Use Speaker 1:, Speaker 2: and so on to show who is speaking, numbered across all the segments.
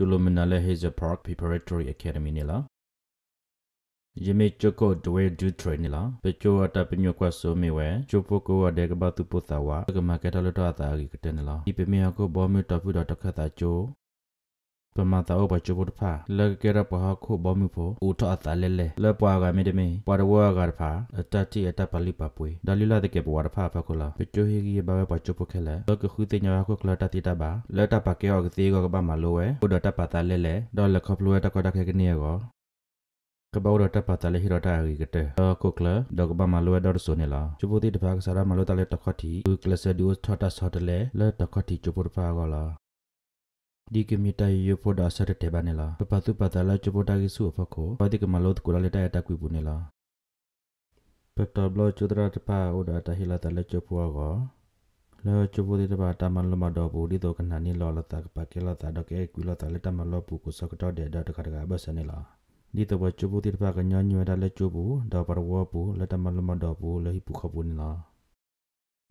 Speaker 1: တူလိုမနာလဲဟေဇာပါကပီပရတိုရီအကယ်ဒမီနီလာယမေချိုကိုဒဝဲဒူထရနီလာပချိုအတပညောကွဆိုမီဝဲချိုပိုကိုဝဒေကဘသူပုသဝါကမကက်တလတတာရီကတနလာဒီပမေယကိုဘောမီတပူဒတခတာချိုပမာတာဘချဘတ်ဖာလကရပဟာခုဘမှုဖို့ဥထအတလဲလဲလပွာကမေတမေပရဝကရဖာအတတိအတပလိပပွေဒလီလာတကေပဝရဖာဖကလာပချိုဟီဂီဘဝပချိုပခဲလဲလကခုတညာခုကလတတိတဘာလတပကေောကတိကကပမလိုဝဲဥဒတပတာလဲလဲဒလခပလွဲတကတခဲကနေရောကဘောရတပတလေဟိရတာရီကတဲကိုကလဒကဘမလွေဒေါ်ဆိုနေလာချူပတိတဖာကစားရမလို့တလေတခတိကလစဒီဝတ်ထတာဆော်တလေလေတခတိချူပတဖာကလာဒီကမီတိုင်ယိုပိုဒါဆတ်တေဘာနေလာပပသူပတလာချိုပိုတာကိဆူအဖကိုဘာတိကမလောတ်ကိုလာလက်တတကွေပူနေလာပတဘလချိုဒရာတပါအိုဒါတဟီလာတလက်ချိုပွားကောလောချိုပိုဒီတပါတမန်လမတော့ဘူးဒီတော့ကနာနီလောလတာကပကေလာတာတော့ကဲကွေလာတာလက်တမလောပူကိုစကတော့တဲ့တော့တခါတခါဘဆနေလာဒီတော့ချိုပိုဒီတပါကညညွဲတာလက်ချိုဘူးဒါပါဝဘူးလက်တမလမတော့ဘူးလဟိပူခဘူးနေလာ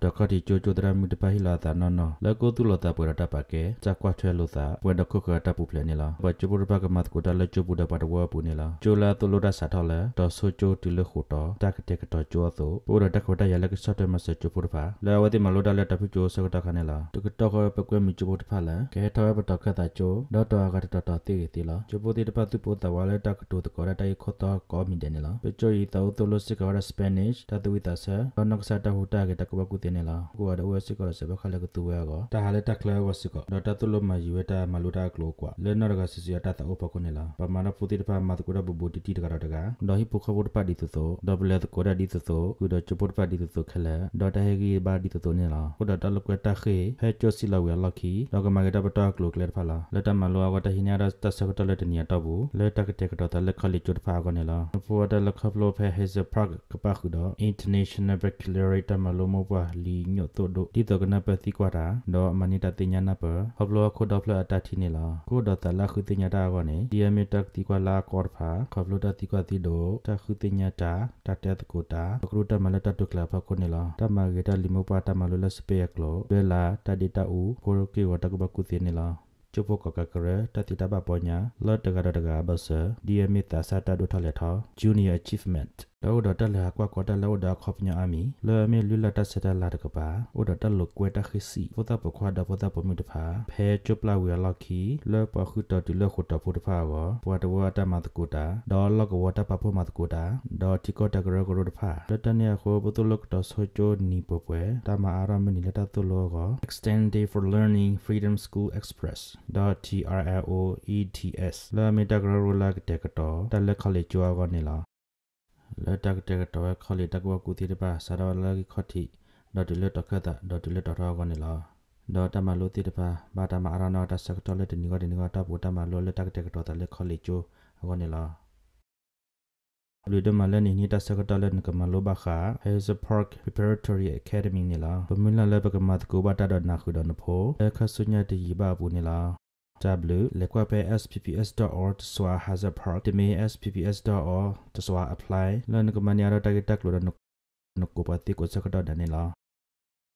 Speaker 1: ဒကတိကြိုကြိုဒရမီတပဟိလာတာနော်နော်လကောသူလတာပွေရတပါကေဇကွာထွဲလို့သာပွေဒခုကတပူပလနေလားဘချိုဘူရပကမတ်ကိုတလချိုဘူဒပါတဝပူနေလားချိုလာသူလတာစာထောလဲဒဆူချိုတူလခုတော့တကတက်တော့ချိုသောပူရတခတရလကဆတ်တမဆချိုပူရပါလာဝတိမလောဒလက်တပူချိုဆကတခနေလားတကတခပကွေမီချိုဘူတဖလဲကဲထောဘတခတာချိုဒတော်ကတတော်တေတီလားချိုဘူတိတပသူပူတဝလဲတကတူတကရတိုင်ခတော့ကောမီတယ်နေလားပချိုရီတောသူလစကရစပန်နစ်တသူဝိတဆာနောက်ကဆတ်တဟူတာကတကဘကုတင်နေလားကိုကတော့ OS ကတော့စပခလကတူရကောတာဟာလေတက်ခလာဝစကောဒတာတူလမယူတာမလူတာကလောကွာလဲနော်ကစစီတာတာအပကနေလားပမာနာပူတိတဖာမတ်ကိုဒဘဘူတီတီတကရတကဒဟိပုခဘုတ်ပါဒီတူသောဒဘလက်ကိုဒဒီတူသောကိုဒချပုတ်ပါဒီတူသောခလာဒတာဟေဂီဘာဒီတူသောနေလားကိုဒတာလကွတာခေဟဲချိုစီလာဝဲလခီဒကမကတာပတာကလောကလက်ဖလာလက်တမလောကတဟိညာရတဆကတလက်တနီယတဘူလက်တကတက်ဒတာလက်ခလီချွတ်ဖာကနေလားဖောဒလက်ခဘလောဖဲဟေဇပရကကပခုဒ international baccalaureate တမလောမောပွားလီညို့တို့တို့ဒီတော့ကနပတိကွာတာတော့မနီတတိညာနာပဟဘလောခိုဒဖလအတတိနေလားကိုဒတလာခုတိညာတာကောနေဒီအမီတက်တိကွာလာကောဖာခဘလတတိကွာတိတို့တခုတိညာတာတတတကိုတာပကရုတမလတတုကလာဖကိုနေလားတမဂေတလီမောပါတမလလစပေကလောဘလာတဒိတအူကိုရကေဝတကဘကုတိနေလားကျုပ်ကကကရတတိတပပညာလတ်တကတကဘဆဒီအမီတာစတာဒုထလက်ထဂျူနီယာအချီဗမန့်တော့ဒတ်လာကွာကွာတလောဒါခေါပညာအမီလဲမေလူလာတဆတလာတကပါဩဒတ်လောကွေတခစီဖတာပခွာဒဖတာပမှုတဖာဖဲချပလာဝီလော်ခီလဲပခုတတူလခုတဖုတဖာဝဘဝတဝတမတကူတာဒေါ်လောကဝတပဖုမတကူတာဒေါ်တီကတကရကရတဖာတတနေခိုဘတလောကတဆွချိုနီပပွဲတမအာရမနီလတတလောက extend day for learning freedom school express .trloets လဲမေတကရရလကတကတတလက်ခလေချွာကနေလားလတကတကတဝခလီတကဝကူတီတပါဆာရဝလကခတိဒေါ်တလတခတာဒေါ်တလတရောကနေလာဒေါ်တမလိုတီတပါဘာတမအရနာတစကတလတနီကတနီကတပူတမလိုလတကတကတတလခလီချိုကနေလာလူဒမလနီနီတစကတလနကမလိုဘခာ Hayes Park Preparatory Academy နီလာဘမလလဘကမတ်ကိုဘတာဒနာခုဒနဖိုအခဆုညတယီဘဘူးနီလာ www.lekwapspps.org/hazardpark.me/spps.org/apply လန်ကမညာရတာကတက်လို့နကုပတိကိုစကတာဒနီလာ